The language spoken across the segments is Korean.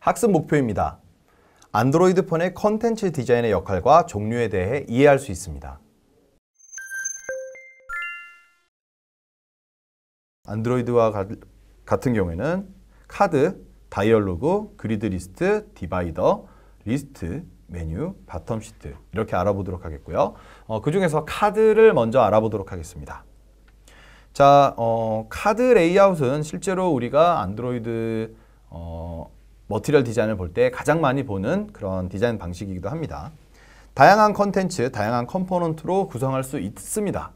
학습 목표입니다. 안드로이드 폰의 컨텐츠 디자인의 역할과 종류에 대해 이해할 수 있습니다. 안드로이드와 같은 경우에는 카드, 다이얼로그, 그리드 리스트, 디바이더, 리스트, 메뉴, 바텀 시트 이렇게 알아보도록 하겠고요. 어, 그 중에서 카드를 먼저 알아보도록 하겠습니다. 자, 어, 카드 레이아웃은 실제로 우리가 안드로이드 어, 머티리얼 디자인을 볼 때 가장 많이 보는 그런 디자인 방식이기도 합니다. 다양한 컨텐츠, 다양한 컴포넌트로 구성할 수 있습니다.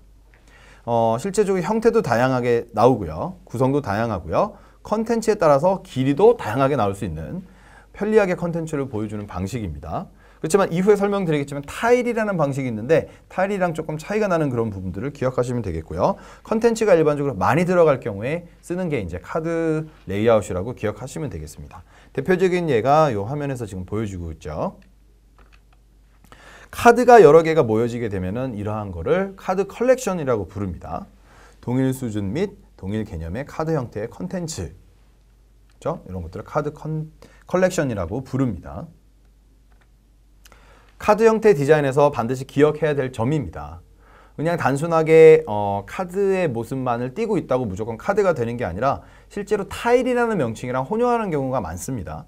어, 실제적으로 형태도 다양하게 나오고요. 구성도 다양하고요. 컨텐츠에 따라서 길이도 다양하게 나올 수 있는 편리하게 컨텐츠를 보여주는 방식입니다. 그렇지만 이후에 설명드리겠지만 타일이라는 방식이 있는데 타일이랑 조금 차이가 나는 그런 부분들을 기억하시면 되겠고요. 컨텐츠가 일반적으로 많이 들어갈 경우에 쓰는 게 이제 카드 레이아웃이라고 기억하시면 되겠습니다. 대표적인 예가 이 화면에서 지금 보여주고 있죠. 카드가 여러 개가 모여지게 되면 이러한 거를 카드 컬렉션이라고 부릅니다. 동일 수준 및 동일 개념의 카드 형태의 컨텐츠 그죠 이런 것들을 카드 컨, 컬렉션이라고 부릅니다. 카드 형태 디자인에서 반드시 기억해야 될 점입니다. 그냥 단순하게 어, 카드의 모습만을 띄고 있다고 무조건 카드가 되는 게 아니라 실제로 타일이라는 명칭이랑 혼용하는 경우가 많습니다.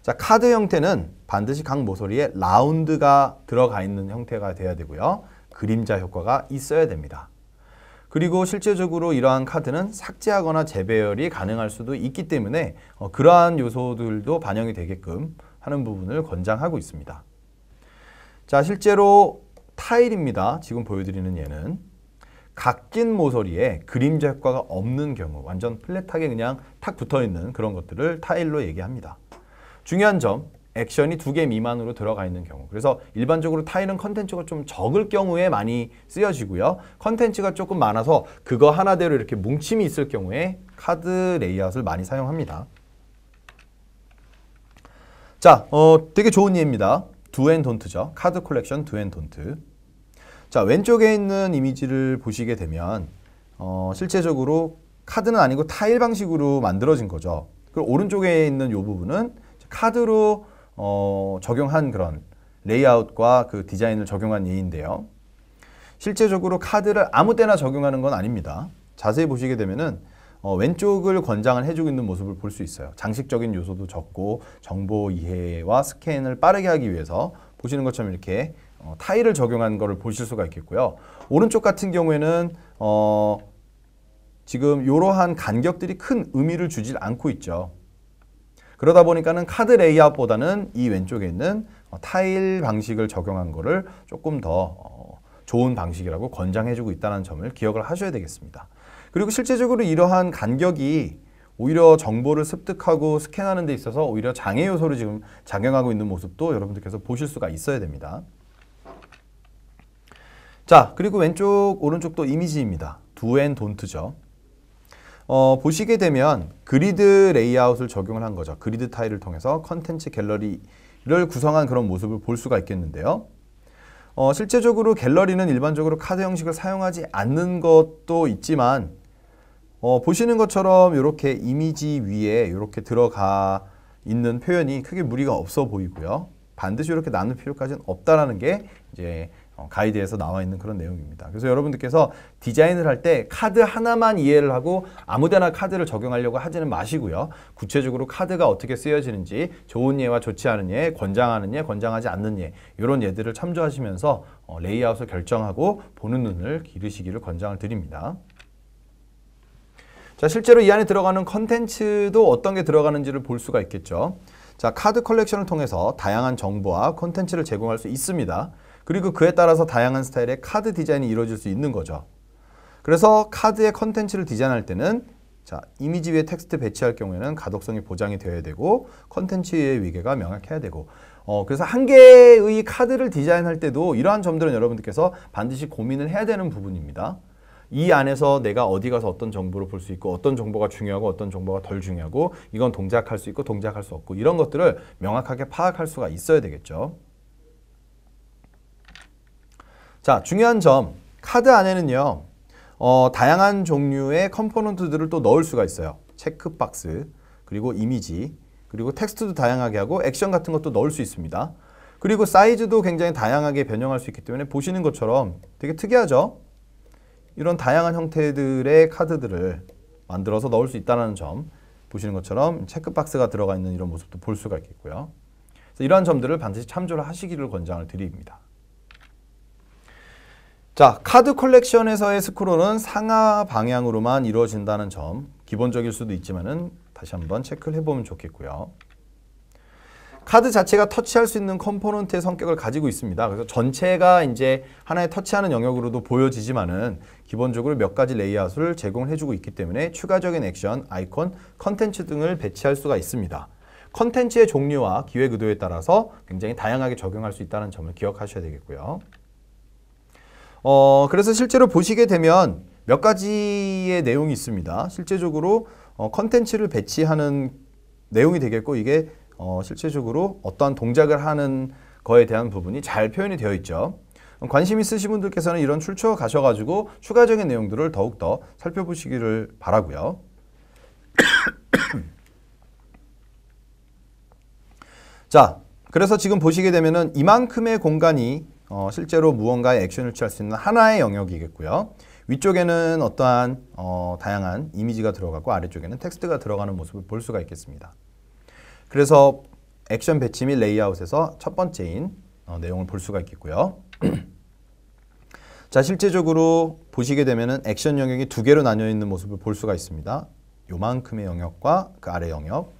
자, 카드 형태는 반드시 각 모서리에 라운드가 들어가 있는 형태가 돼야 되고요. 그림자 효과가 있어야 됩니다. 그리고 실제적으로 이러한 카드는 삭제하거나 재배열이 가능할 수도 있기 때문에 어, 그러한 요소들도 반영이 되게끔 하는 부분을 권장하고 있습니다. 자, 실제로 타일입니다. 지금 보여드리는 얘는 각긴 모서리에 그림자 효과가 없는 경우 완전 플랫하게 그냥 탁 붙어있는 그런 것들을 타일로 얘기합니다. 중요한 점, 액션이 두 개 미만으로 들어가 있는 경우 그래서 일반적으로 타일은 컨텐츠가 좀 적을 경우에 많이 쓰여지고요 컨텐츠가 조금 많아서 그거 하나대로 이렇게 뭉침이 있을 경우에 카드 레이아웃을 많이 사용합니다 자, 어, 되게 좋은 예입니다 두앤 돈트죠 카드 콜렉션 두앤 돈트 자, 왼쪽에 있는 이미지를 보시게 되면 어, 실제적으로 카드는 아니고 타일 방식으로 만들어진 거죠 그리고 오른쪽에 있는 요 부분은 카드로 어, 적용한 그런 레이아웃과 그 디자인을 적용한 예인데요. 실제적으로 카드를 아무 때나 적용하는 건 아닙니다. 자세히 보시게 되면은 어, 왼쪽을 권장을 해주고 있는 모습을 볼 수 있어요. 장식적인 요소도 적고 정보 이해와 스캔을 빠르게 하기 위해서 보시는 것처럼 이렇게 어, 타일을 적용한 것을 보실 수가 있겠고요. 오른쪽 같은 경우에는 어, 지금 이러한 간격들이 큰 의미를 주질 않고 있죠. 그러다 보니까는 카드 레이아웃보다는 이 왼쪽에 있는 어, 타일 방식을 적용한 거를 조금 더 어, 좋은 방식이라고 권장해주고 있다는 점을 기억을 하셔야 되겠습니다. 그리고 실제적으로 이러한 간격이 오히려 정보를 습득하고 스캔하는 데 있어서 오히려 장애 요소를 지금 작용하고 있는 모습도 여러분들께서 보실 수가 있어야 됩니다. 자, 그리고 왼쪽, 오른쪽도 이미지입니다. do and d 죠 어, 보시게 되면 그리드 레이아웃을 적용을 한 거죠. 그리드 타일을 통해서 컨텐츠 갤러리를 구성한 그런 모습을 볼 수가 있겠는데요. 어, 실제적으로 갤러리는 일반적으로 카드 형식을 사용하지 않는 것도 있지만 어, 보시는 것처럼 이렇게 이미지 위에 이렇게 들어가 있는 표현이 크게 무리가 없어 보이고요. 반드시 이렇게 나눌 필요까지는 없다라는 게 이제 어, 가이드에서 나와 있는 그런 내용입니다. 그래서 여러분들께서 디자인을 할 때 카드 하나만 이해를 하고 아무데나 카드를 적용하려고 하지는 마시고요. 구체적으로 카드가 어떻게 쓰여지는지 좋은 예와 좋지 않은 예, 권장하는 예, 권장하지 않는 예 이런 예들을 참조하시면서 어, 레이아웃을 결정하고 보는 눈을 기르시기를 권장을 드립니다. 자, 실제로 이 안에 들어가는 컨텐츠도 어떤 게 들어가는지를 볼 수가 있겠죠. 자, 카드 컬렉션을 통해서 다양한 정보와 컨텐츠를 제공할 수 있습니다. 그리고 그에 따라서 다양한 스타일의 카드 디자인이 이루어질 수 있는 거죠. 그래서 카드의 컨텐츠를 디자인할 때는 자 이미지 위에 텍스트 배치할 경우에는 가독성이 보장이 되어야 되고 컨텐츠의 위계가 명확해야 되고 어, 그래서 한 개의 카드를 디자인할 때도 이러한 점들은 여러분들께서 반드시 고민을 해야 되는 부분입니다. 이 안에서 내가 어디 가서 어떤 정보를 볼 수 있고 어떤 정보가 중요하고 어떤 정보가 덜 중요하고 이건 동작할 수 있고 동작할 수 없고 이런 것들을 명확하게 파악할 수가 있어야 되겠죠. 자, 중요한 점. 카드 안에는요. 어, 다양한 종류의 컴포넌트들을 또 넣을 수가 있어요. 체크박스, 그리고 이미지, 그리고 텍스트도 다양하게 하고 액션 같은 것도 넣을 수 있습니다. 그리고 사이즈도 굉장히 다양하게 변형할 수 있기 때문에 보시는 것처럼 되게 특이하죠? 이런 다양한 형태들의 카드들을 만들어서 넣을 수 있다는 점 보시는 것처럼 체크박스가 들어가 있는 이런 모습도 볼 수가 있겠고요. 이러한 점들을 반드시 참조를 하시기를 권장을 드립니다. 자, 카드 컬렉션에서의 스크롤은 상하 방향으로만 이루어진다는 점 기본적일 수도 있지만은 다시 한번 체크를 해보면 좋겠고요. 카드 자체가 터치할 수 있는 컴포넌트의 성격을 가지고 있습니다. 그래서 전체가 이제 하나의 터치하는 영역으로도 보여지지만은 기본적으로 몇 가지 레이아웃을 제공 해주고 있기 때문에 추가적인 액션, 아이콘, 컨텐츠 등을 배치할 수가 있습니다. 컨텐츠의 종류와 기획 의도에 따라서 굉장히 다양하게 적용할 수 있다는 점을 기억하셔야 되겠고요. 어, 그래서 실제로 보시게 되면 몇 가지의 내용이 있습니다. 실제적으로 어, 컨텐츠를 배치하는 내용이 되겠고 이게 어, 실제적으로 어떠한 동작을 하는 거에 대한 부분이 잘 표현이 되어 있죠. 관심 있으신 분들께서는 이런 출처 가셔가지고 추가적인 내용들을 더욱더 살펴보시기를 바라고요. 자, 그래서 지금 보시게 되면은 이만큼의 공간이 어, 실제로 무언가의 액션을 취할 수 있는 하나의 영역이겠고요. 위쪽에는 어떠한 어, 다양한 이미지가 들어가고 아래쪽에는 텍스트가 들어가는 모습을 볼 수가 있겠습니다. 그래서 액션 배치 및 레이아웃에서 첫 번째인 어, 내용을 볼 수가 있겠고요. 자 실제적으로 보시게 되면 액션 영역이 두 개로 나뉘어 있는 모습을 볼 수가 있습니다. 요만큼의 영역과 그 아래 영역.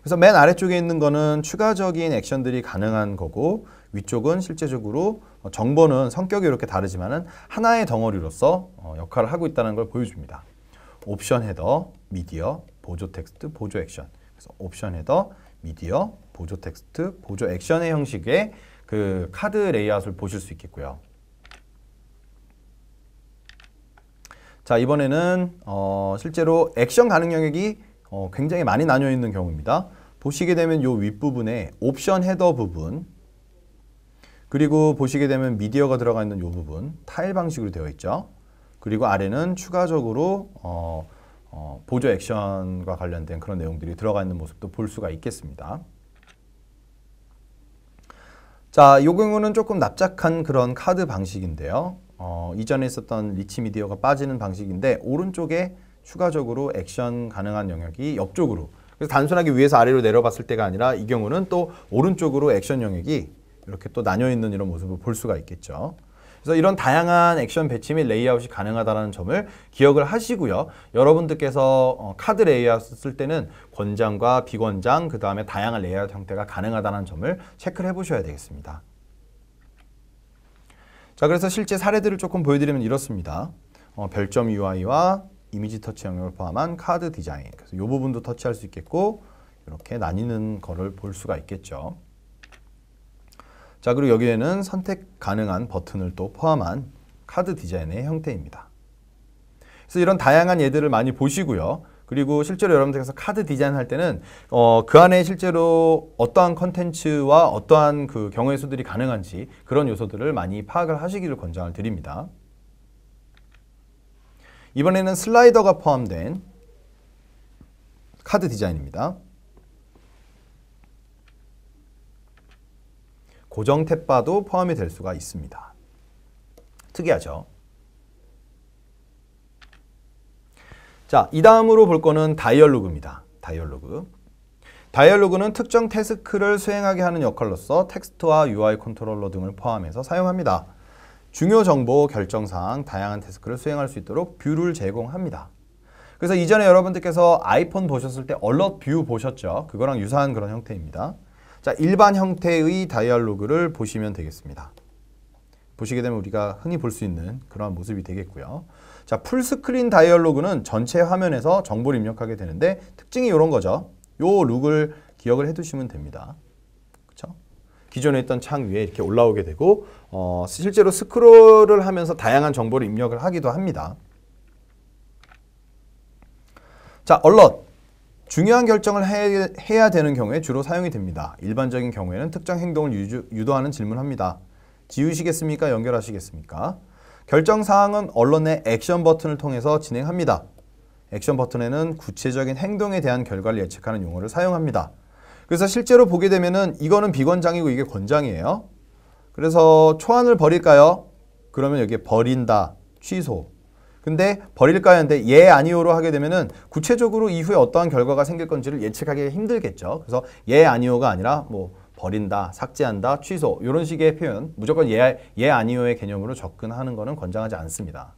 그래서 맨 아래쪽에 있는 거는 추가적인 액션들이 가능한 거고 위쪽은 실제적으로 어, 정보는 성격이 이렇게 다르지만은 하나의 덩어리로서 어, 역할을 하고 있다는 걸 보여줍니다. 옵션 헤더, 미디어, 보조 텍스트, 보조 액션. 그래서 옵션 헤더, 미디어, 보조 텍스트, 보조 액션의 형식의 그 카드 레이아웃을 보실 수 있겠고요. 자 이번에는 어, 실제로 액션 가능 영역이 어, 굉장히 많이 나뉘어 있는 경우입니다. 보시게 되면 이 윗부분에 옵션 헤더 부분 그리고 보시게 되면 미디어가 들어가 있는 이 부분 타일 방식으로 되어 있죠. 그리고 아래는 추가적으로 어, 어, 보조 액션과 관련된 그런 내용들이 들어가 있는 모습도 볼 수가 있겠습니다. 자, 이 경우는 조금 납작한 그런 카드 방식인데요. 어, 이전에 있었던 리치 미디어가 빠지는 방식인데 오른쪽에 추가적으로 액션 가능한 영역이 옆쪽으로 그래서 단순하게 위에서 아래로 내려봤을 때가 아니라 이 경우는 또 오른쪽으로 액션 영역이 이렇게 또 나뉘어 있는 이런 모습을 볼 수가 있겠죠. 그래서 이런 다양한 액션 배치 및 레이아웃이 가능하다는 점을 기억을 하시고요. 여러분들께서 어, 카드 레이아웃 을쓸 때는 권장과 비권장, 그 다음에 다양한 레이아웃 형태가 가능하다는 점을 체크를 해보셔야 되겠습니다. 자, 그래서 실제 사례들을 조금 보여드리면 이렇습니다. 어, 별점 UI와 이미지 터치 영역을 포함한 카드 디자인. 그래서 이 부분도 터치할 수 있겠고, 이렇게 나뉘는 거를 볼 수가 있겠죠. 자 그리고 여기에는 선택 가능한 버튼을 또 포함한 카드 디자인의 형태입니다. 그래서 이런 다양한 예들을 많이 보시고요. 그리고 실제로 여러분들께서 카드 디자인할 때는 어, 그 안에 실제로 어떠한 컨텐츠와 어떠한 그 경우의 수들이 가능한지 그런 요소들을 많이 파악을 하시기를 권장을 드립니다. 이번에는 슬라이더가 포함된 카드 디자인입니다. 고정 탭바도 포함이 될 수가 있습니다. 특이하죠? 자, 이 다음으로 볼 거는 다이얼로그입니다. 다이얼로그. 다이얼로그는 특정 태스크를 수행하게 하는 역할로서 텍스트와 UI 컨트롤러 등을 포함해서 사용합니다. 중요 정보, 결정사항, 다양한 태스크를 수행할 수 있도록 뷰를 제공합니다. 그래서 이전에 여러분들께서 아이폰 보셨을 때 얼럿 뷰 보셨죠? 그거랑 유사한 그런 형태입니다. 자, 일반 형태의 다이얼로그를 보시면 되겠습니다. 보시게 되면 우리가 흔히 볼 수 있는 그러한 모습이 되겠고요. 자, 풀스크린 다이얼로그는 전체 화면에서 정보를 입력하게 되는데 특징이 이런 거죠. 요 룩을 기억을 해두시면 됩니다. 기존에 있던 창 위에 이렇게 올라오게 되고 어, 실제로 스크롤을 하면서 다양한 정보를 입력을 하기도 합니다. 자, 얼럿. 중요한 결정을 해, 야 되는 경우에 주로 사용이 됩니다. 일반적인 경우에는 특정 행동을 유주, 유도하는 질문합니다. 지우시겠습니까? 연결하시겠습니까? 결정 사항은 언론의 액션 버튼을 통해서 진행합니다. 액션 버튼에는 구체적인 행동에 대한 결과를 예측하는 용어를 사용합니다. 그래서 실제로 보게 되면은 이거는 비권장이고 이게 권장이에요. 그래서 초안을 버릴까요? 그러면 여기에 버린다, 취소, 근데 버릴까 하는데 예 아니오로 하게 되면은 구체적으로 이후에 어떠한 결과가 생길 건지를 예측하기 힘들겠죠. 그래서 예 아니오가 아니라 뭐 버린다, 삭제한다, 취소 이런 식의 표현 무조건 예, 예 아니오의 개념으로 접근하는 것은 권장하지 않습니다.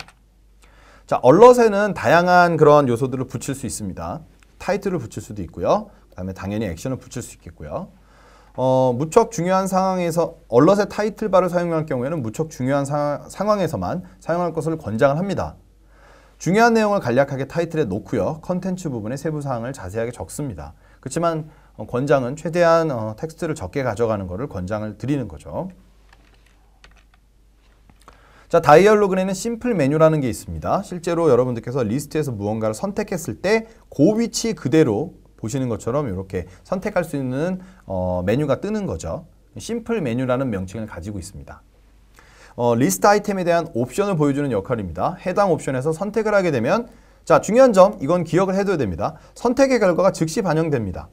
자, 얼럿에는 다양한 그런 요소들을 붙일 수 있습니다. 타이틀을 붙일 수도 있고요. 그다음에 당연히 액션을 붙일 수 있겠고요. 어, 무척 중요한 상황에서 얼럿의 타이틀바를 사용할 경우에는 무척 중요한 사, 상황에서만 사용할 것을 권장을 합니다. 중요한 내용을 간략하게 타이틀에 놓고요. 컨텐츠 부분의 세부 사항을 자세하게 적습니다. 그렇지만 어, 권장은 최대한 어, 텍스트를 적게 가져가는 것을 권장을 드리는 거죠. 자, 다이얼로그에는 심플 메뉴라는 게 있습니다. 실제로 여러분들께서 리스트에서 무언가를 선택했을 때 그 위치 그대로 보시는 것처럼 이렇게 선택할 수 있는 어, 메뉴가 뜨는 거죠. 심플 메뉴라는 명칭을 가지고 있습니다. 어, 리스트 아이템에 대한 옵션을 보여주는 역할입니다. 해당 옵션에서 선택을 하게 되면 자 중요한 점 이건 기억을 해둬야 됩니다. 선택의 결과가 즉시 반영됩니다.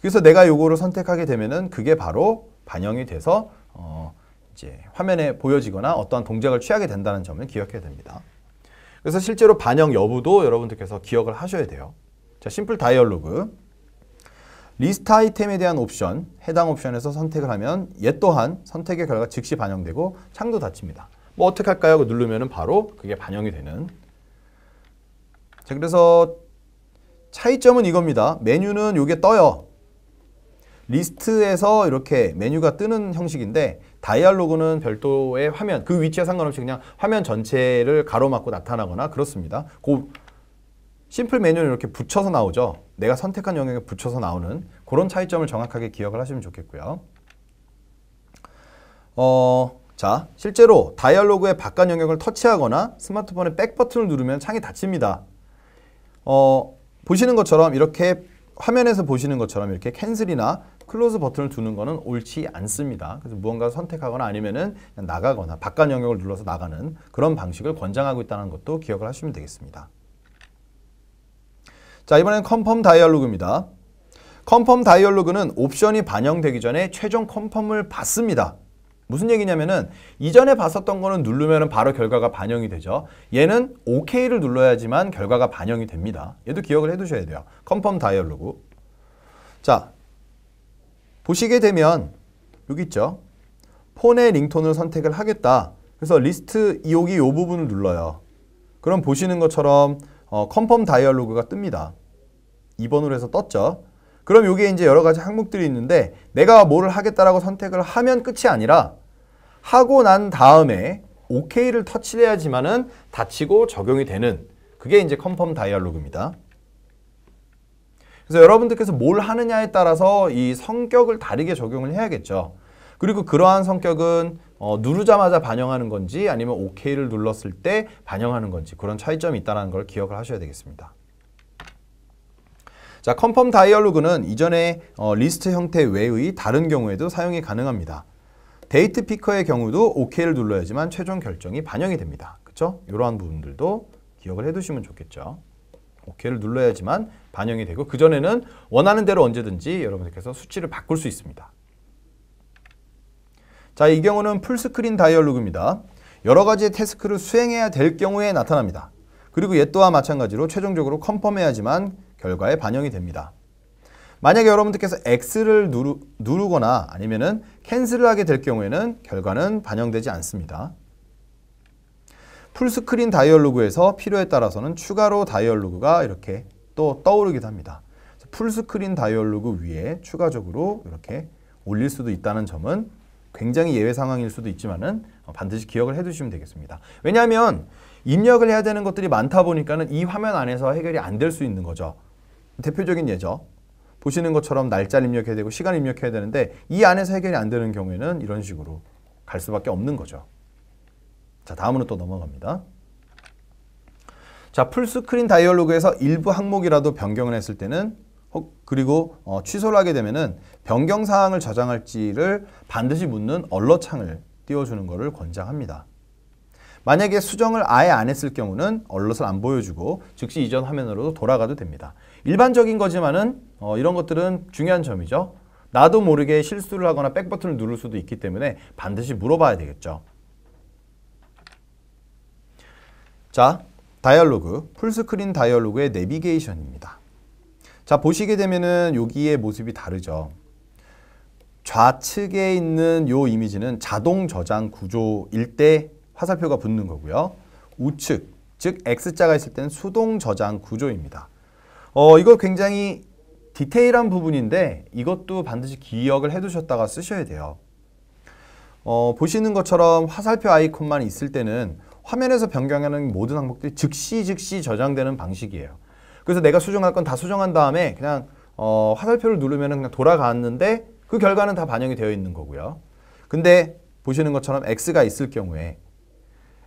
그래서 내가 요거를 선택하게 되면은 그게 바로 반영이 돼서 어, 이제 화면에 보여지거나 어떠한 동작을 취하게 된다는 점을 기억해야 됩니다. 그래서 실제로 반영 여부도 여러분들께서 기억을 하셔야 돼요. 자 심플 다이얼로그 리스트 아이템에 대한 옵션, 해당 옵션에서 선택을 하면 얘 또한 선택의 결과 가 즉시 반영되고 창도 닫힙니다. 뭐 어떻게 할까요? 누르면 바로 그게 반영이 되는 자 그래서 차이점은 이겁니다. 메뉴는 요게 떠요. 리스트에서 이렇게 메뉴가 뜨는 형식인데 다이얼로그는 별도의 화면, 그 위치에 상관없이 그냥 화면 전체를 가로막고 나타나거나 그렇습니다. 그 심플 메뉴는 이렇게 붙여서 나오죠. 내가 선택한 영역에 붙여서 나오는 그런 차이점을 정확하게 기억을 하시면 좋겠고요. 어, 자, 실제로 다이얼로그의 바깥 영역을 터치하거나 스마트폰의 백 버튼을 누르면 창이 닫힙니다. 어, 보시는 것처럼 이렇게 화면에서 보시는 것처럼 이렇게 캔슬이나 클로즈 버튼을 두는 것은 옳지 않습니다. 그래서 무언가 선택하거나 아니면은 나가거나 바깥 영역을 눌러서 나가는 그런 방식을 권장하고 있다는 것도 기억을 하시면 되겠습니다. 자, 이번엔 컨펌 다이얼로그입니다. 컨펌 다이얼로그는 옵션이 반영되기 전에 최종 컨펌을 받습니다. 무슨 얘기냐면은 이전에 봤었던 거는 누르면은 바로 결과가 반영이 되죠. 얘는 OK를 눌러야지만 결과가 반영이 됩니다. 얘도 기억을 해 두셔야 돼요. 컨펌 다이얼로그. 자. 보시게 되면 여기 있죠. 폰의 링톤을 선택을 하겠다. 그래서 리스트 여기 이 부분을 눌러요. 그럼 보시는 것처럼 어, 컨펌 다이얼로그가 뜹니다. 2번으로 해서 떴죠. 그럼 여기 이제 여러 가지 항목들이 있는데 내가 뭐를 하겠다라고 선택을 하면 끝이 아니라 하고 난 다음에 OK를 터치해야지만은 닫히고 적용이 되는 그게 이제 컨펌 다이얼로그입니다. 그래서 여러분들께서 뭘 하느냐에 따라서 이 성격을 다르게 적용을 해야겠죠. 그리고 그러한 성격은 어, 누르자마자 반영하는 건지 아니면 OK를 눌렀을 때 반영하는 건지 그런 차이점이 있다는 걸 기억을 하셔야 되겠습니다. 자, 컨펌 다이얼로그는 이전에 어, 리스트 형태 외의 다른 경우에도 사용이 가능합니다. 데이트 피커의 경우도 OK를 눌러야지만 최종 결정이 반영이 됩니다. 그렇죠? 이러한 부분들도 기억을 해두시면 좋겠죠. OK를 눌러야지만 반영이 되고 그전에는 원하는 대로 언제든지 여러분들께서 수치를 바꿀 수 있습니다. 자, 이 경우는 풀스크린 다이얼로그입니다. 여러 가지의 태스크를 수행해야 될 경우에 나타납니다. 그리고 얘 또한 마찬가지로 최종적으로 컨펌해야지만 결과에 반영이 됩니다. 만약에 여러분들께서 X를 누르, 거나 아니면 은 캔슬을 하게 될 경우에는 결과는 반영되지 않습니다. 풀스크린 다이얼로그에서 필요에 따라서는 추가로 다이얼로그가 이렇게 또 떠오르기도 합니다. 풀스크린 다이얼로그 위에 추가적으로 이렇게 올릴 수도 있다는 점은 굉장히 예외 상황일 수도 있지만은 반드시 기억을 해두시면 되겠습니다. 왜냐하면 입력을 해야 되는 것들이 많다 보니까는 이 화면 안에서 해결이 안 될 수 있는 거죠. 대표적인 예죠. 보시는 것처럼 날짜를 입력해야 되고 시간 입력해야 되는데 이 안에서 해결이 안 되는 경우에는 이런 식으로 갈 수밖에 없는 거죠. 자 다음으로 또 넘어갑니다. 자 풀스크린 다이얼로그에서 일부 항목이라도 변경을 했을 때는 그리고 어, 취소를 하게 되면은 변경 사항을 저장할지를 반드시 묻는 언러 창을 띄워주는 것을 권장합니다. 만약에 수정을 아예 안 했을 경우는 얼럿을 안 보여주고 즉시 이전 화면으로 돌아가도 됩니다. 일반적인 거지만은 어, 이런 것들은 중요한 점이죠. 나도 모르게 실수를 하거나 백버튼을 누를 수도 있기 때문에 반드시 물어봐야 되겠죠. 자, 다이얼로그, 풀스크린 다이얼로그의 내비게이션입니다. 자, 보시게 되면은 여기의 모습이 다르죠. 좌측에 있는 요 이미지는 자동 저장 구조일 때 화살표가 붙는 거고요. 우측, 즉 X자가 있을 때는 수동 저장 구조입니다. 어, 이거 굉장히 디테일한 부분인데 이것도 반드시 기억을 해두셨다가 쓰셔야 돼요. 어, 보시는 것처럼 화살표 아이콘만 있을 때는 화면에서 변경하는 모든 항목들이 즉시 즉시 저장되는 방식이에요. 그래서 내가 수정할 건 다 수정한 다음에 그냥 어, 화살표를 누르면 그냥 돌아갔는데그 결과는 다 반영이 되어 있는 거고요. 근데 보시는 것처럼 X가 있을 경우에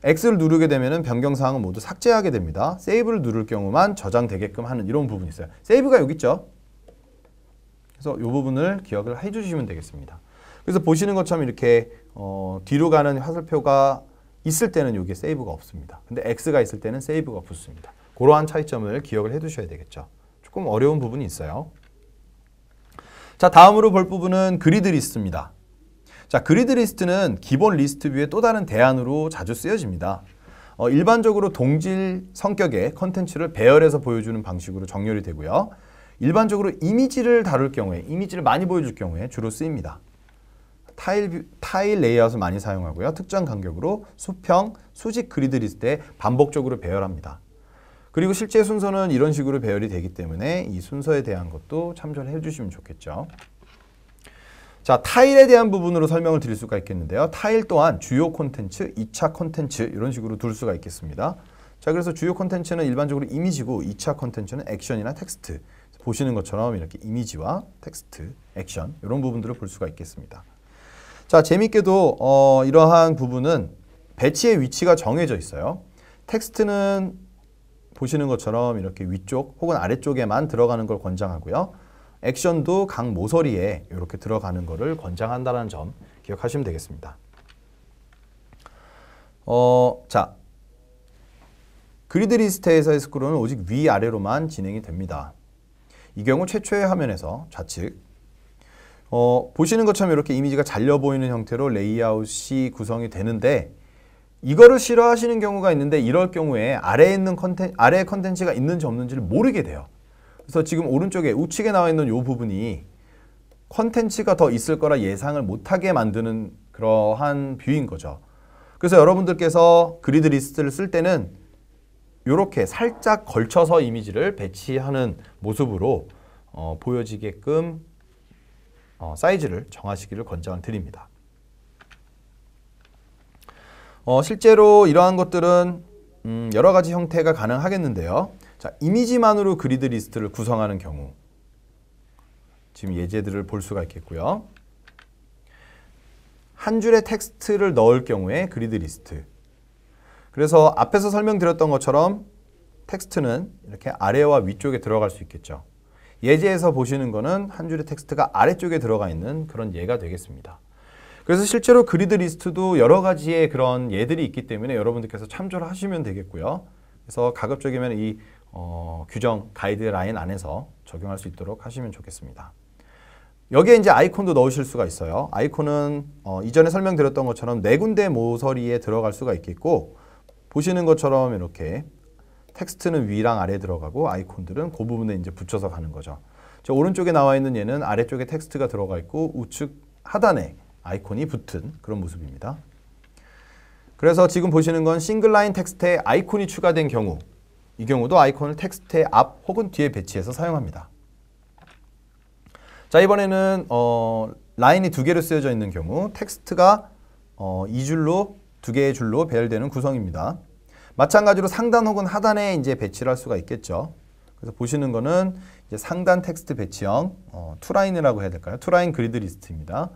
X를 누르게 되면 변경사항은 모두 삭제하게 됩니다. 세이브를 누를 경우만 저장되게끔 하는 이런 부분이 있어요. 세이브가 여기 있죠. 그래서 이 부분을 기억을 해주시면 되겠습니다. 그래서 보시는 것처럼 이렇게 어, 뒤로 가는 화살표가 있을 때는 여기에 세이브가 없습니다. 근데 X가 있을 때는 세이브가 붙습니다. 그러한 차이점을 기억을 해두셔야 되겠죠. 조금 어려운 부분이 있어요. 자, 다음으로 볼 부분은 그리드 리스트입니다. 자, 그리드 리스트는 기본 리스트 뷰의 또 다른 대안으로 자주 쓰여집니다. 어, 일반적으로 동질 성격의 컨텐츠를 배열해서 보여주는 방식으로 정렬이 되고요. 일반적으로 이미지를 다룰 경우에, 이미지를 많이 보여줄 경우에 주로 쓰입니다. 타일, 뷰, 타일 레이아웃을 많이 사용하고요. 특정 간격으로 수평, 수직 그리드 리스트에 반복적으로 배열합니다. 그리고 실제 순서는 이런 식으로 배열이 되기 때문에 이 순서에 대한 것도 참조를 해주시면 좋겠죠. 자, 타일에 대한 부분으로 설명을 드릴 수가 있겠는데요. 타일 또한 주요 콘텐츠, 2차 콘텐츠 이런 식으로 둘 수가 있겠습니다. 자, 그래서 주요 콘텐츠는 일반적으로 이미지고 2차 콘텐츠는 액션이나 텍스트 보시는 것처럼 이렇게 이미지와 텍스트, 액션 이런 부분들을 볼 수가 있겠습니다. 자, 재밌게도 어, 이러한 부분은 배치의 위치가 정해져 있어요. 텍스트는 보시는 것처럼 이렇게 위쪽 혹은 아래쪽에만 들어가는 걸 권장하고요. 액션도 각 모서리에 이렇게 들어가는 것을 권장한다는 점 기억하시면 되겠습니다. 어, 자, 그리드 리스트에서의 스크롤은 오직 위아래로만 진행이 됩니다. 이 경우 최초의 화면에서 좌측 어, 보시는 것처럼 이렇게 이미지가 잘려 보이는 형태로 레이아웃이 구성이 되는데 이거를 싫어하시는 경우가 있는데 이럴 경우에 아래에 있는 컨텐 아래에 컨텐츠가 있는지 없는지를 모르게 돼요. 그래서 지금 오른쪽에 우측에 나와 있는 이 부분이 컨텐츠가 더 있을 거라 예상을 못하게 만드는 그러한 뷰인 거죠. 그래서 여러분들께서 그리드 리스트를 쓸 때는 이렇게 살짝 걸쳐서 이미지를 배치하는 모습으로 어, 보여지게끔 어, 사이즈를 정하시기를 권장드립니다. 어, 실제로 이러한 것들은 음, 여러 가지 형태가 가능하겠는데요. 자, 이미지만으로 그리드 리스트를 구성하는 경우 지금 예제들을 볼 수가 있겠고요. 한 줄의 텍스트를 넣을 경우에 그리드 리스트 그래서 앞에서 설명드렸던 것처럼 텍스트는 이렇게 아래와 위쪽에 들어갈 수 있겠죠. 예제에서 보시는 거는 한 줄의 텍스트가 아래쪽에 들어가 있는 그런 예가 되겠습니다. 그래서 실제로 그리드 리스트도 여러 가지의 그런 예들이 있기 때문에 여러분들께서 참조를 하시면 되겠고요. 그래서 가급적이면 이 어, 규정 가이드라인 안에서 적용할 수 있도록 하시면 좋겠습니다. 여기에 이제 아이콘도 넣으실 수가 있어요. 아이콘은 어, 이전에 설명드렸던 것처럼 네 군데 모서리에 들어갈 수가 있겠고 보시는 것처럼 이렇게 텍스트는 위랑 아래 들어가고 아이콘들은 그 부분에 이제 붙여서 가는 거죠. 저 오른쪽에 나와 있는 얘는 아래쪽에 텍스트가 들어가 있고 우측 하단에 아이콘이 붙은 그런 모습입니다. 그래서 지금 보시는 건 싱글라인 텍스트에 아이콘이 추가된 경우 이 경우도 아이콘을 텍스트의 앞 혹은 뒤에 배치해서 사용합니다. 자 이번에는 어, 라인이 두 개로 쓰여져 있는 경우 텍스트가 어, 이 줄로 두 개의 줄로 배열되는 구성입니다. 마찬가지로 상단 혹은 하단에 이제 배치를 할 수가 있겠죠. 그래서 보시는 거는 상단 텍스트 배치형 어, 투라인이라고 해야 될까요? 투라인 그리드 리스트입니다.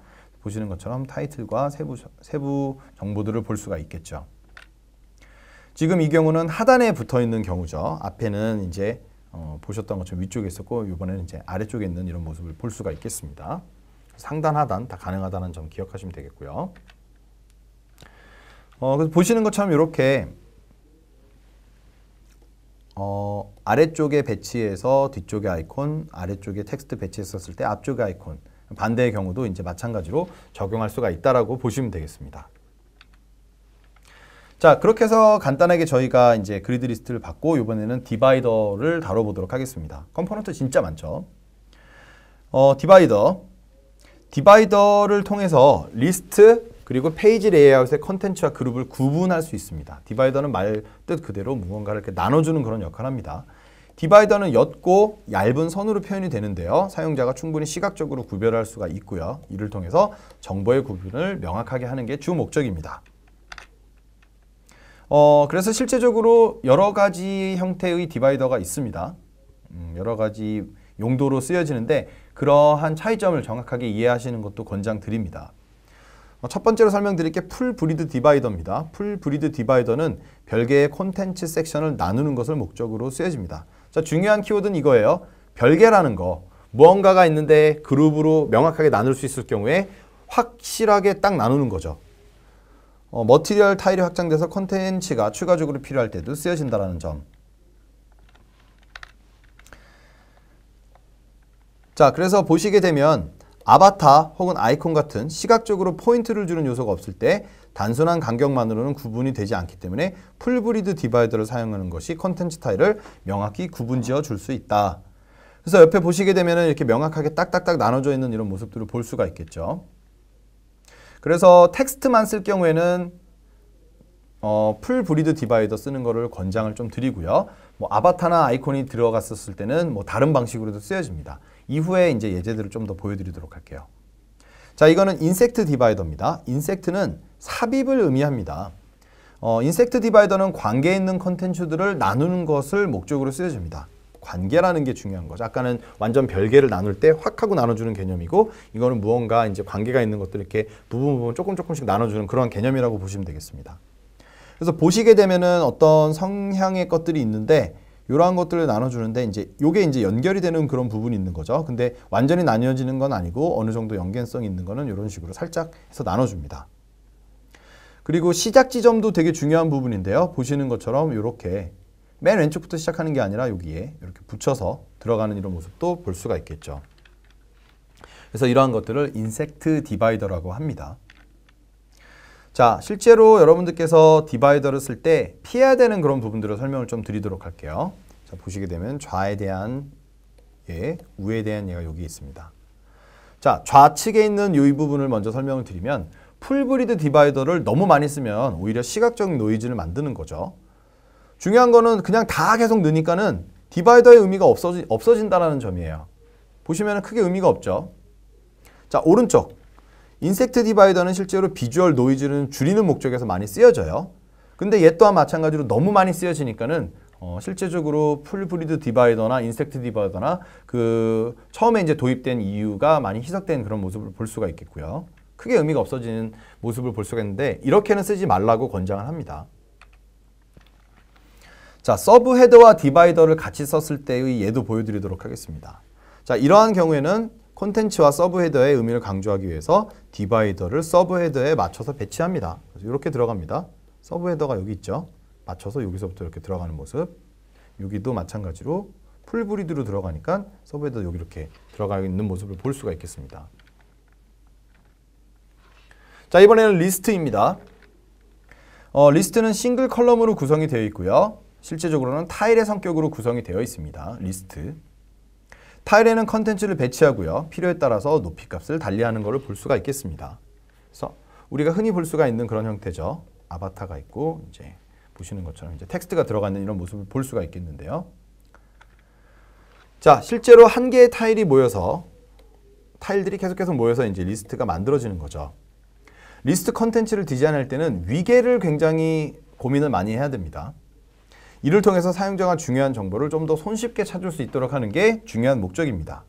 보시는 것처럼 타이틀과 세부, 세부 정보들을 볼 수가 있겠죠. 지금 이 경우는 하단에 붙어 있는 경우죠. 앞에는 이제 어, 보셨던 것처럼 위쪽에 있었고 이번에는 이제 아래쪽에 있는 이런 모습을 볼 수가 있겠습니다. 상단, 하단 다 가능하다는 점 기억하시면 되겠고요. 어, 그래서 보시는 것처럼 이렇게 어, 아래쪽에 배치해서 뒤쪽에 아이콘, 아래쪽에 텍스트 배치했었을 때 앞쪽에 아이콘 반대의 경우도 이제 마찬가지로 적용할 수가 있다라고 보시면 되겠습니다. 자, 그렇게 해서 간단하게 저희가 이제 그리드 리스트를 받고 이번에는 디바이더를 다뤄보도록 하겠습니다. 컴포넌트 진짜 많죠. 어, 디바이더. 디바이더를 통해서 리스트 그리고 페이지 레이아웃의 컨텐츠와 그룹을 구분할 수 있습니다. 디바이더는 말 뜻 그대로 무언가를 이렇게 나눠주는 그런 역할을 합니다. 디바이더는 옅고 얇은 선으로 표현이 되는데요. 사용자가 충분히 시각적으로 구별할 수가 있고요. 이를 통해서 정보의 구분을 명확하게 하는 게 주 목적입니다. 어, 그래서 실제적으로 여러 가지 형태의 디바이더가 있습니다. 음, 여러 가지 용도로 쓰여지는데 그러한 차이점을 정확하게 이해하시는 것도 권장드립니다. 어, 첫 번째로 설명드릴 게 풀브리드 디바이더입니다. 풀브리드 디바이더는 별개의 콘텐츠 섹션을 나누는 것을 목적으로 쓰여집니다. 자, 중요한 키워드는 이거예요. 별개라는 거. 무언가가 있는데 그룹으로 명확하게 나눌 수 있을 경우에 확실하게 딱 나누는 거죠. 어, 머티리얼 타일이 확장돼서 컨텐츠가 추가적으로 필요할 때도 쓰여진다라는 점. 자, 그래서 보시게 되면 아바타 혹은 아이콘 같은 시각적으로 포인트를 주는 요소가 없을 때 단순한 간격만으로는 구분이 되지 않기 때문에 풀브리드 디바이더를 사용하는 것이 컨텐츠 타일을 명확히 구분지어 줄 수 있다. 그래서 옆에 보시게 되면 이렇게 명확하게 딱딱딱 나눠져 있는 이런 모습들을 볼 수가 있겠죠. 그래서 텍스트만 쓸 경우에는 어, 풀브리드 디바이더 쓰는 거를 권장을 좀 드리고요. 뭐 아바타나 아이콘이 들어갔었을 때는 뭐 다른 방식으로도 쓰여집니다. 이후에 이제 예제들을 좀 더 보여드리도록 할게요. 자, 이거는 인섹트 디바이더입니다. 인섹트는 삽입을 의미합니다. 어, 인섹트 디바이더는 관계 있는 컨텐츠들을 나누는 것을 목적으로 쓰여집니다. 관계라는 게 중요한 거죠. 아까는 완전 별개를 나눌 때 확 하고 나눠주는 개념이고 이거는 무언가 이제 관계가 있는 것들 이렇게 부분 부분 조금 조금씩 나눠주는 그런 개념이라고 보시면 되겠습니다. 그래서 보시게 되면은 어떤 성향의 것들이 있는데 이러한 것들을 나눠주는데 이제 요게 이제 연결이 되는 그런 부분이 있는 거죠. 근데 완전히 나뉘어지는 건 아니고 어느 정도 연계성이 있는 거는 이런 식으로 살짝 해서 나눠줍니다. 그리고 시작 지점도 되게 중요한 부분인데요. 보시는 것처럼 이렇게 맨 왼쪽부터 시작하는 게 아니라 여기에 이렇게 붙여서 들어가는 이런 모습도 볼 수가 있겠죠. 그래서 이러한 것들을 인섹트 디바이더라고 합니다. 자, 실제로 여러분들께서 디바이더를 쓸 때 피해야 되는 그런 부분들을 설명을 좀 드리도록 할게요. 자, 보시게 되면 좌에 대한 예, 우에 대한 예가 여기 있습니다. 자, 좌측에 있는 이 부분을 먼저 설명을 드리면 풀브리드 디바이더를 너무 많이 쓰면 오히려 시각적인 노이즈를 만드는 거죠. 중요한 거는 그냥 다 계속 넣으니까는 디바이더의 의미가 없어지, 없어진다라는 점이에요. 보시면 크게 의미가 없죠. 자, 오른쪽. 인섹트 디바이더는 실제로 비주얼 노이즈는 줄이는 목적에서 많이 쓰여져요. 근데 얘 또한 마찬가지로 너무 많이 쓰여지니까는 어, 실제적으로 풀브리드 디바이더나 인섹트 디바이더나 그 처음에 이제 도입된 이유가 많이 희석된 그런 모습을 볼 수가 있겠고요. 크게 의미가 없어지는 모습을 볼 수가 있는데 이렇게는 쓰지 말라고 권장을 합니다. 자, 서브 헤더와 디바이더를 같이 썼을 때의 얘도 보여드리도록 하겠습니다. 자, 이러한 경우에는 콘텐츠와 서브 헤더의 의미를 강조하기 위해서 디바이더를 서브 헤더에 맞춰서 배치합니다. 이렇게 들어갑니다. 서브 헤더가 여기 있죠. 맞춰서 여기서부터 이렇게 들어가는 모습. 여기도 마찬가지로 풀브리드로 들어가니까 서브 헤더 여기 이렇게 들어가 있는 모습을 볼 수가 있겠습니다. 자 이번에는 리스트입니다. 어, 리스트는 싱글 컬럼으로 구성이 되어 있고요. 실제적으로는 타일의 성격으로 구성이 되어 있습니다. 리스트. 타일에는 컨텐츠를 배치하고요. 필요에 따라서 높이 값을 달리하는 것을 볼 수가 있겠습니다. 그래서 우리가 흔히 볼 수가 있는 그런 형태죠. 아바타가 있고 이제 보시는 것처럼 이제 텍스트가 들어가는 이런 모습을 볼 수가 있겠는데요. 자, 실제로 한 개의 타일이 모여서 타일들이 계속해서 모여서 이제 리스트가 만들어지는 거죠. 리스트 컨텐츠를 디자인할 때는 위계를 굉장히 고민을 많이 해야 됩니다. 이를 통해서 사용자가 중요한 정보를 좀 더 손쉽게 찾을 수 있도록 하는 게 중요한 목적입니다.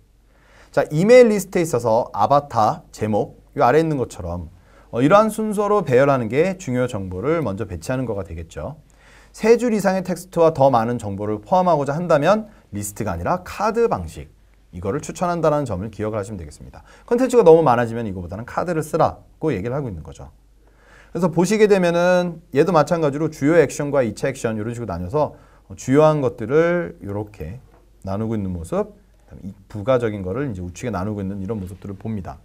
자, 이메일 리스트에 있어서 아바타, 제목, 이 아래에 있는 것처럼 어, 이러한 순서로 배열하는 게 중요 정보를 먼저 배치하는 거가 되겠죠. 세 줄 이상의 텍스트와 더 많은 정보를 포함하고자 한다면 리스트가 아니라 카드 방식, 이거를 추천한다는 점을 기억을 하시면 되겠습니다. 컨텐츠가 너무 많아지면 이거보다는 카드를 쓰라고 얘기를 하고 있는 거죠. 그래서 보시게 되면은 얘도 마찬가지로 주요 액션과 2차 액션 이런 식으로 나눠서 주요한 것들을 이렇게 나누고 있는 모습, 부가적인 거를 이제 우측에 나누고 있는 이런 모습들을 봅니다.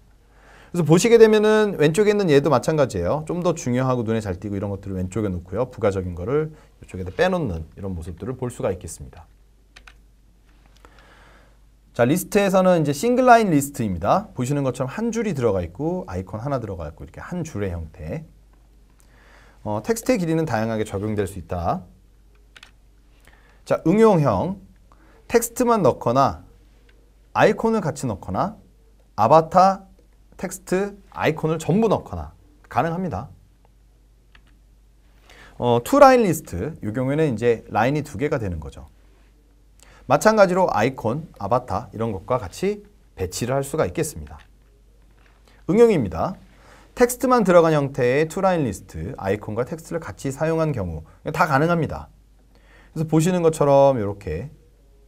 그래서 보시게 되면은 왼쪽에 있는 얘도 마찬가지예요. 좀 더 중요하고 눈에 잘 띄고 이런 것들을 왼쪽에 놓고요. 부가적인 거를 이쪽에다 빼놓는 이런 모습들을 볼 수가 있겠습니다. 자, 리스트에서는 이제 싱글라인 리스트입니다. 보시는 것처럼 한 줄이 들어가 있고 아이콘 하나 들어가 있고 이렇게 한 줄의 형태. 어, 텍스트의 길이는 다양하게 적용될 수 있다. 자, 응용형. 텍스트만 넣거나 아이콘을 같이 넣거나 아바타, 텍스트, 아이콘을 전부 넣거나 가능합니다. 어, 투라인 리스트, 이 경우에는 이제 라인이 두 개가 되는 거죠. 마찬가지로 아이콘, 아바타 이런 것과 같이 배치를 할 수가 있겠습니다. 응용입니다. 텍스트만 들어간 형태의 투라인 리스트, 아이콘과 텍스트를 같이 사용한 경우 다 가능합니다. 그래서 보시는 것처럼 이렇게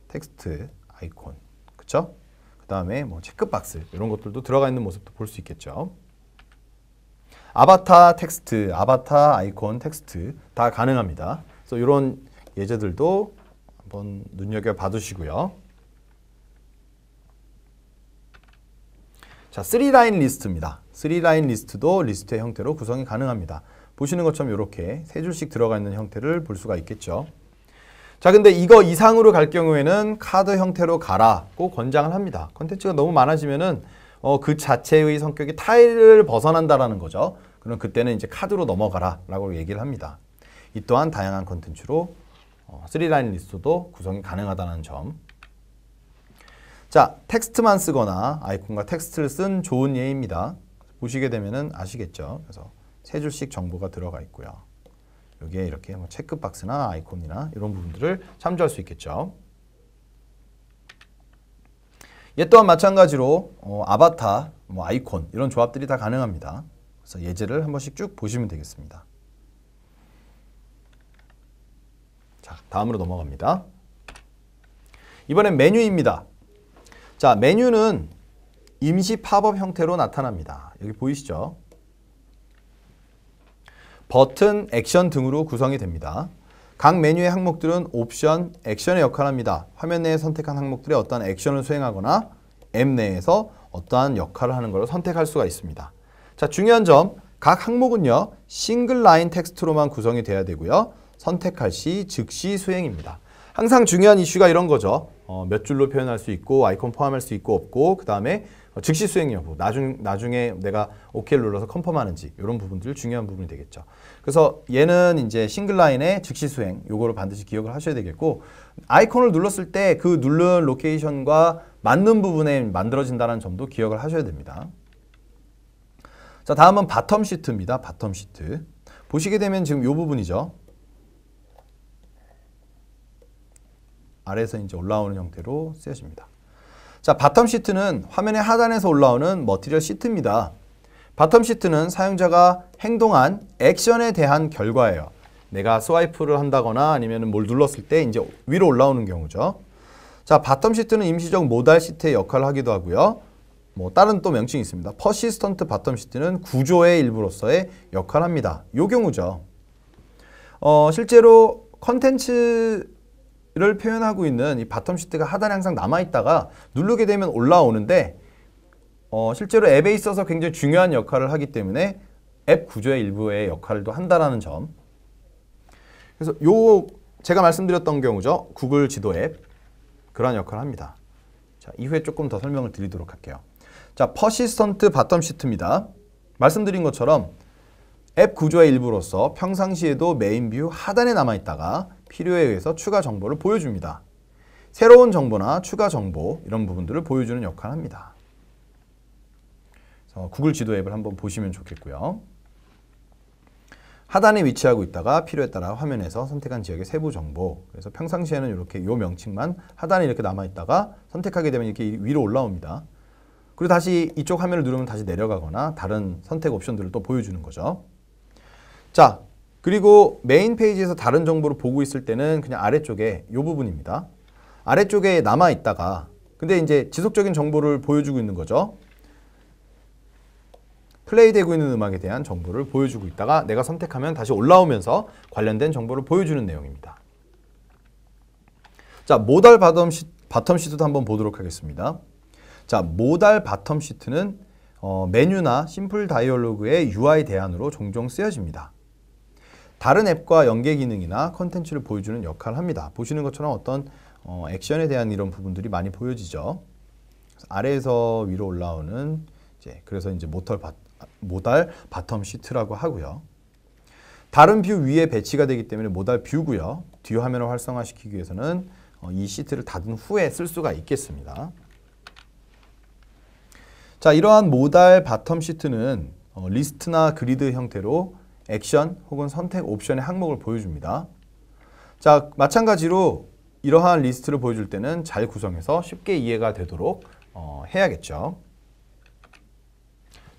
텍스트, 아이콘, 그쵸? 그 다음에 뭐 체크박스 이런 것들도 들어가 있는 모습도 볼 수 있겠죠. 아바타 텍스트, 아바타 아이콘 텍스트 다 가능합니다. 그래서 이런 예제들도 한번 눈여겨봐 두시고요. 자, 3라인 리스트입니다. 3라인 리스트도 리스트의 형태로 구성이 가능합니다. 보시는 것처럼 이렇게 세 줄씩 들어가 있는 형태를 볼 수가 있겠죠. 자 근데 이거 이상으로 갈 경우에는 카드 형태로 가라고 권장을 합니다. 컨텐츠가 너무 많아지면은 어, 그 자체의 성격이 타일을 벗어난다라는 거죠. 그럼 그때는 이제 카드로 넘어가라 라고 얘기를 합니다. 이 또한 다양한 컨텐츠로 어, 3라인 리스트도 구성이 가능하다는 점. 자, 텍스트만 쓰거나 아이콘과 텍스트를 쓴 좋은 예입니다. 보시게 되면은 아시겠죠. 그래서 세 줄씩 정보가 들어가 있고요. 여기에 이렇게 뭐 체크박스나 아이콘이나 이런 부분들을 참조할 수 있겠죠. 얘 또한 마찬가지로 어, 아바타, 뭐 아이콘 이런 조합들이 다 가능합니다. 그래서 예제를 한 번씩 쭉 보시면 되겠습니다. 자, 다음으로 넘어갑니다. 이번엔 메뉴입니다. 자, 메뉴는 임시 팝업 형태로 나타납니다. 여기 보이시죠? 버튼, 액션 등으로 구성이 됩니다. 각 메뉴의 항목들은 옵션, 액션의 역할을 합니다. 화면 내에 선택한 항목들의 어떠한 액션을 수행하거나 앱 내에서 어떠한 역할을 하는 것을 선택할 수가 있습니다. 자, 중요한 점, 각 항목은요. 싱글 라인 텍스트로만 구성이 돼야 되고요. 선택할 시 즉시 수행입니다. 항상 중요한 이슈가 이런 거죠. 어, 몇 줄로 표현할 수 있고 아이콘 포함할 수 있고 없고 그 다음에 어, 즉시 수행 여부, 나중, 나중에 내가 OK를 눌러서 컨펌하는지 이런 부분들 중요한 부분이 되겠죠. 그래서 얘는 이제 싱글 라인의 즉시 수행 요거를 반드시 기억을 하셔야 되겠고 아이콘을 눌렀을 때 그 누른 로케이션과 맞는 부분에 만들어진다는 점도 기억을 하셔야 됩니다. 자 다음은 바텀 시트입니다. 바텀 시트. 보시게 되면 지금 요 부분이죠. 아래에서 이제 올라오는 형태로 쓰여집니다. 자, 바텀 시트는 화면의 하단에서 올라오는 머티리얼 시트입니다. 바텀 시트는 사용자가 행동한 액션에 대한 결과예요. 내가 스와이프를 한다거나 아니면 뭘 눌렀을 때 이제 위로 올라오는 경우죠. 자, 바텀 시트는 임시적 모달 시트의 역할을 하기도 하고요. 뭐 다른 또 명칭이 있습니다. 퍼시스턴트 바텀 시트는 구조의 일부로서의 역할을 합니다. 요 경우죠. 어, 실제로 컨텐츠 를 표현하고 있는 이 바텀 시트가 하단에 항상 남아있다가 누르게 되면 올라오는데 어, 실제로 앱에 있어서 굉장히 중요한 역할을 하기 때문에 앱 구조의 일부의 역할도 한다라는 점 그래서 요 제가 말씀드렸던 경우죠 구글 지도 앱 그러한 역할을 합니다 자 이후에 조금 더 설명을 드리도록 할게요 자 퍼시스턴트 바텀 시트입니다 말씀드린 것처럼 앱 구조의 일부로서 평상시에도 메인 뷰 하단에 남아있다가 필요에 의해서 추가 정보를 보여줍니다. 새로운 정보나 추가 정보 이런 부분들을 보여주는 역할을 합니다. 구글 지도 앱을 한번 보시면 좋겠고요. 하단에 위치하고 있다가 필요에 따라 화면에서 선택한 지역의 세부 정보 그래서 평상시에는 이렇게 요 명칭만 하단에 이렇게 남아있다가 선택하게 되면 이렇게 위로 올라옵니다. 그리고 다시 이쪽 화면을 누르면 다시 내려가거나 다른 선택 옵션들을 또 보여주는 거죠. 자, 그리고 메인 페이지에서 다른 정보를 보고 있을 때는 그냥 아래쪽에 이 부분입니다. 아래쪽에 남아 있다가 근데 이제 지속적인 정보를 보여주고 있는 거죠. 플레이되고 있는 음악에 대한 정보를 보여주고 있다가 내가 선택하면 다시 올라오면서 관련된 정보를 보여주는 내용입니다. 자, 모달 바텀, 시, 바텀 시트도 한번 보도록 하겠습니다. 자, 모달 바텀 시트는 어, 메뉴나 심플 다이얼로그의 UI 대안으로 종종 쓰여집니다. 다른 앱과 연계 기능이나 컨텐츠를 보여주는 역할을 합니다. 보시는 것처럼 어떤 어, 액션에 대한 이런 부분들이 많이 보여지죠. 아래에서 위로 올라오는 이제 그래서 이제 모털 바, 모달 바텀 시트라고 하고요. 다른 뷰 위에 배치가 되기 때문에 모달 뷰고요. 뒤 화면을 활성화시키기 위해서는 어, 이 시트를 닫은 후에 쓸 수가 있겠습니다. 자, 이러한 모달 바텀 시트는 어, 리스트나 그리드 형태로 액션 혹은 선택 옵션의 항목을 보여줍니다. 자, 마찬가지로 이러한 리스트를 보여줄 때는 잘 구성해서 쉽게 이해가 되도록 어, 해야겠죠.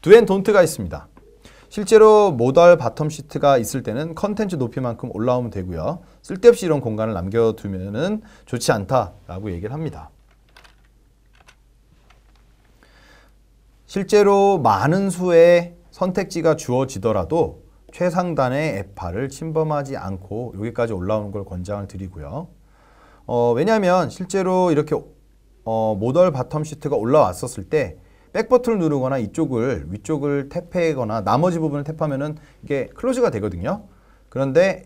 do and don't가 있습니다. 실제로 모델 바텀 시트가 있을 때는 컨텐츠 높이만큼 올라오면 되고요. 쓸데없이 이런 공간을 남겨두면 좋지 않다라고 얘기를 합니다. 실제로 많은 수의 선택지가 주어지더라도 최상단의 에파를 침범하지 않고 여기까지 올라오는 걸 권장을 드리고요. 어, 왜냐하면 실제로 이렇게 어, 모델 바텀 시트가 올라왔었을 때 백버튼을 누르거나 이쪽을 위쪽을 탭하거나 나머지 부분을 탭하면은 이게 클로즈가 되거든요. 그런데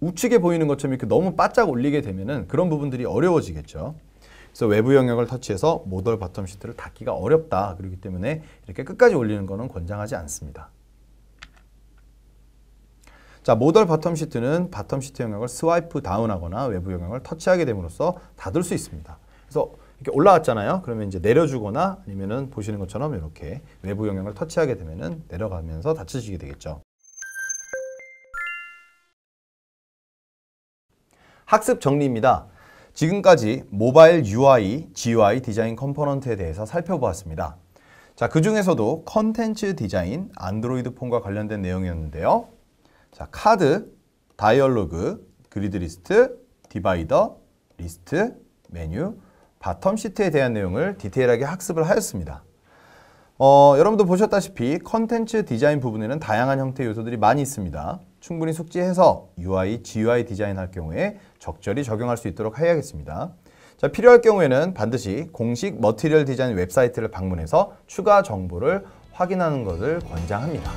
우측에 보이는 것처럼 이렇게 너무 바짝 올리게 되면은 그런 부분들이 어려워지겠죠. 그래서 외부 영역을 터치해서 모델 바텀 시트를 닫기가 어렵다. 그렇기 때문에 이렇게 끝까지 올리는 것은 권장하지 않습니다. 자, 모델 바텀 시트는 바텀 시트 영역을 스와이프 다운하거나 외부 영역을 터치하게 됨으로써 닫을 수 있습니다. 그래서 이렇게 올라왔잖아요. 그러면 이제 내려주거나 아니면은 보시는 것처럼 이렇게 외부 영역을 터치하게 되면은 내려가면서 닫히시게 되겠죠. 학습 정리입니다. 지금까지 모바일 UI, GUI 디자인 컴포넌트에 대해서 살펴보았습니다. 자, 그 중에서도 컨텐츠 디자인, 안드로이드 폰과 관련된 내용이었는데요. 자, 카드, 다이얼로그, 그리드 리스트, 디바이더, 리스트, 메뉴, 바텀 시트에 대한 내용을 디테일하게 학습을 하였습니다. 어, 여러분도 보셨다시피 컨텐츠 디자인 부분에는 다양한 형태의 요소들이 많이 있습니다. 충분히 숙지해서 UI, GUI 디자인할 경우에 적절히 적용할 수 있도록 해야겠습니다. 자, 필요할 경우에는 반드시 공식 머티리얼 디자인 웹사이트를 방문해서 추가 정보를 확인하는 것을 권장합니다.